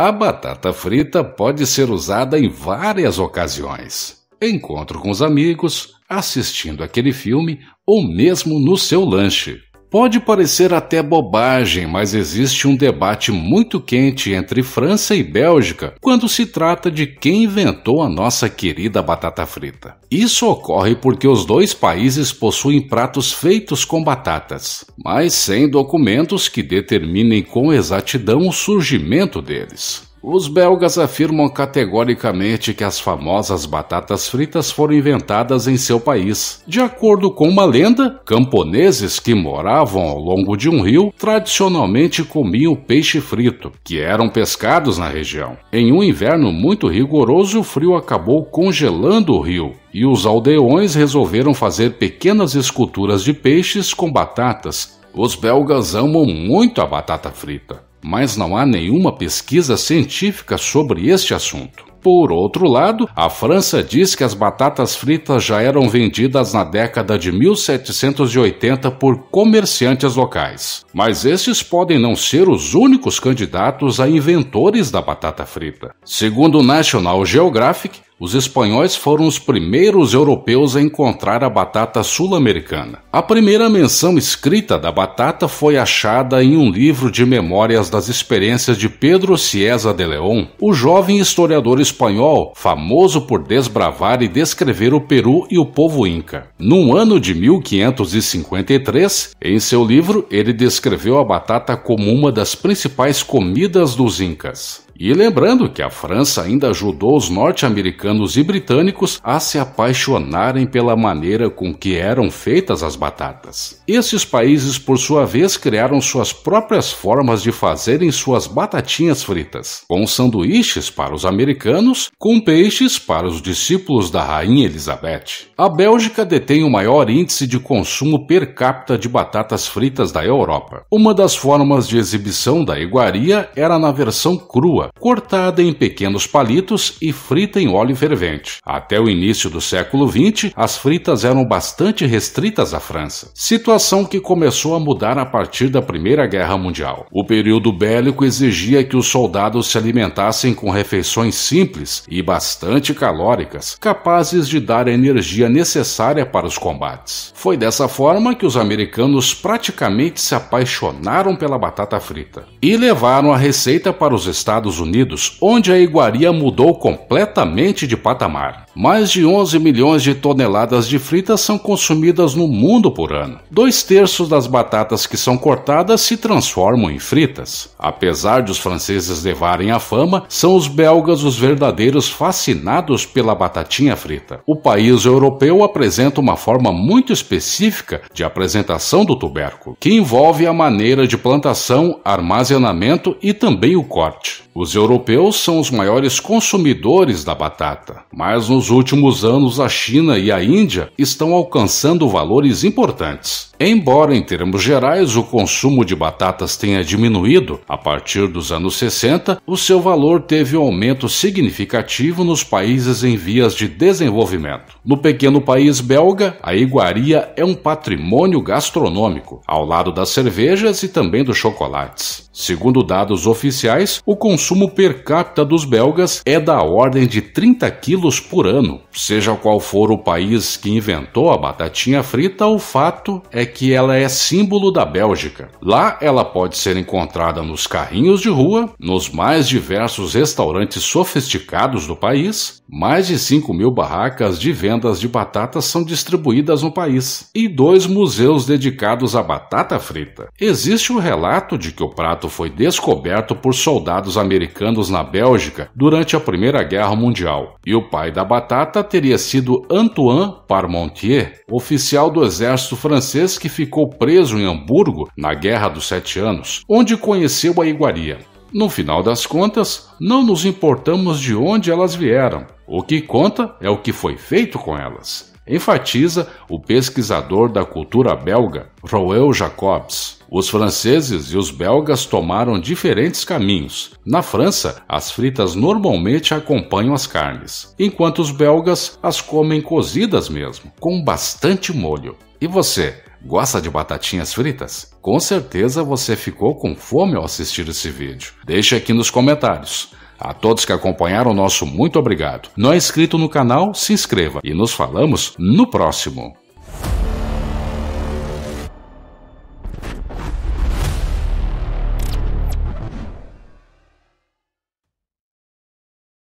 A batata frita pode ser usada em várias ocasiões. Encontro com os amigos, assistindo aquele filme ou mesmo no seu lanche. Pode parecer até bobagem, mas existe um debate muito quente entre França e Bélgica quando se trata de quem inventou a nossa querida batata frita. Isso ocorre porque os dois países possuem pratos feitos com batatas, mas sem documentos que determinem com exatidão o surgimento deles. Os belgas afirmam categoricamente que as famosas batatas fritas foram inventadas em seu país. De acordo com uma lenda, camponeses que moravam ao longo de um rio tradicionalmente comiam peixe frito, que eram pescados na região. Em um inverno muito rigoroso, o frio acabou congelando o rio, e os aldeões resolveram fazer pequenas esculturas de peixes com batatas. Os belgas amam muito a batata frita mas não há nenhuma pesquisa científica sobre este assunto. Por outro lado, a França diz que as batatas fritas já eram vendidas na década de 1780 por comerciantes locais. Mas esses podem não ser os únicos candidatos a inventores da batata frita. Segundo o National Geographic, os espanhóis foram os primeiros europeus a encontrar a batata sul-americana. A primeira menção escrita da batata foi achada em um livro de memórias das experiências de Pedro Ciesa de León, o jovem historiador espanhol famoso por desbravar e descrever o Peru e o povo inca. No ano de 1553, em seu livro, ele descreveu a batata como uma das principais comidas dos incas. E lembrando que a França ainda ajudou os norte-americanos e britânicos a se apaixonarem pela maneira com que eram feitas as batatas. Esses países, por sua vez, criaram suas próprias formas de fazerem suas batatinhas fritas, com sanduíches para os americanos, com peixes para os discípulos da rainha Elizabeth. A Bélgica detém o maior índice de consumo per capita de batatas fritas da Europa. Uma das formas de exibição da iguaria era na versão crua, cortada em pequenos palitos e frita em óleo fervente. Até o início do século XX, as fritas eram bastante restritas à França, situação que começou a mudar a partir da Primeira Guerra Mundial. O período bélico exigia que os soldados se alimentassem com refeições simples e bastante calóricas, capazes de dar a energia necessária para os combates. Foi dessa forma que os americanos praticamente se apaixonaram pela batata frita e levaram a receita para os Estados Unidos, onde a iguaria mudou completamente de patamar mais de 11 milhões de toneladas de fritas são consumidas no mundo por ano. Dois terços das batatas que são cortadas se transformam em fritas. Apesar de os franceses levarem a fama, são os belgas os verdadeiros fascinados pela batatinha frita. O país europeu apresenta uma forma muito específica de apresentação do tubérculo, que envolve a maneira de plantação, armazenamento e também o corte. Os europeus são os maiores consumidores da batata, mas nos nos últimos anos, a China e a Índia estão alcançando valores importantes. Embora, em termos gerais, o consumo de batatas tenha diminuído a partir dos anos 60, o seu valor teve um aumento significativo nos países em vias de desenvolvimento. No pequeno país belga, a iguaria é um patrimônio gastronômico, ao lado das cervejas e também dos chocolates. Segundo dados oficiais, o consumo per capita dos belgas é da ordem de 30 quilos por ano, seja qual for o país que inventou a batatinha frita, o fato é que ela é símbolo da Bélgica. Lá ela pode ser encontrada nos carrinhos de rua, nos mais diversos restaurantes sofisticados do país, mais de 5 mil barracas de vendas de batatas são distribuídas no país e dois museus dedicados à batata frita. Existe o um relato de que o prato foi descoberto por soldados americanos na Bélgica durante a Primeira Guerra Mundial e o pai da batata batata teria sido Antoine Parmentier, oficial do exército francês que ficou preso em Hamburgo na Guerra dos Sete Anos, onde conheceu a iguaria. No final das contas, não nos importamos de onde elas vieram. O que conta é o que foi feito com elas enfatiza o pesquisador da cultura belga Roel Jacobs. Os franceses e os belgas tomaram diferentes caminhos. Na França, as fritas normalmente acompanham as carnes, enquanto os belgas as comem cozidas mesmo, com bastante molho. E você, gosta de batatinhas fritas? Com certeza você ficou com fome ao assistir esse vídeo. Deixe aqui nos comentários. A todos que acompanharam, nosso muito obrigado. Não é inscrito no canal? Se inscreva e nos falamos no próximo.